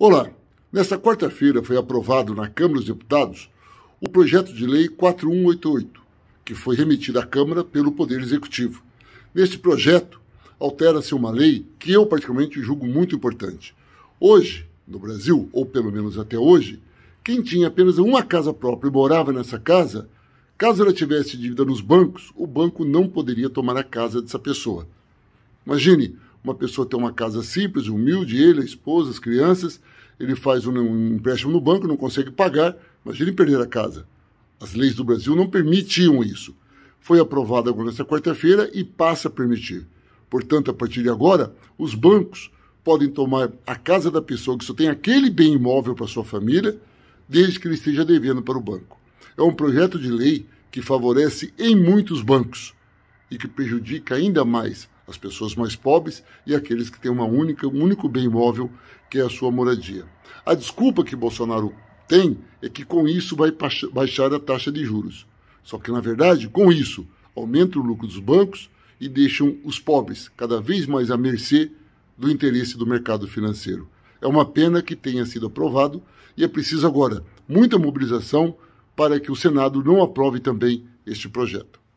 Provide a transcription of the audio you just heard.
Olá, nesta quarta-feira foi aprovado na Câmara dos Deputados o projeto de lei 4188, que foi remetido à Câmara pelo Poder Executivo. Neste projeto, altera-se uma lei que eu particularmente julgo muito importante. Hoje, no Brasil, ou pelo menos até hoje, quem tinha apenas uma casa própria e morava nessa casa, caso ela tivesse dívida nos bancos, o banco não poderia tomar a casa dessa pessoa. Imagine, uma pessoa tem uma casa simples, humilde, ele, a esposa, as crianças, ele faz um empréstimo no banco, não consegue pagar, ele perder a casa. As leis do Brasil não permitiam isso. Foi aprovada agora nesta quarta-feira e passa a permitir. Portanto, a partir de agora, os bancos podem tomar a casa da pessoa que só tem aquele bem imóvel para sua família, desde que ele esteja devendo para o banco. É um projeto de lei que favorece em muitos bancos e que prejudica ainda mais as pessoas mais pobres e aqueles que têm uma única, um único bem imóvel que é a sua moradia. A desculpa que Bolsonaro tem é que com isso vai baixar a taxa de juros. Só que, na verdade, com isso, aumenta o lucro dos bancos e deixam os pobres cada vez mais à mercê do interesse do mercado financeiro. É uma pena que tenha sido aprovado e é preciso agora muita mobilização para que o Senado não aprove também este projeto.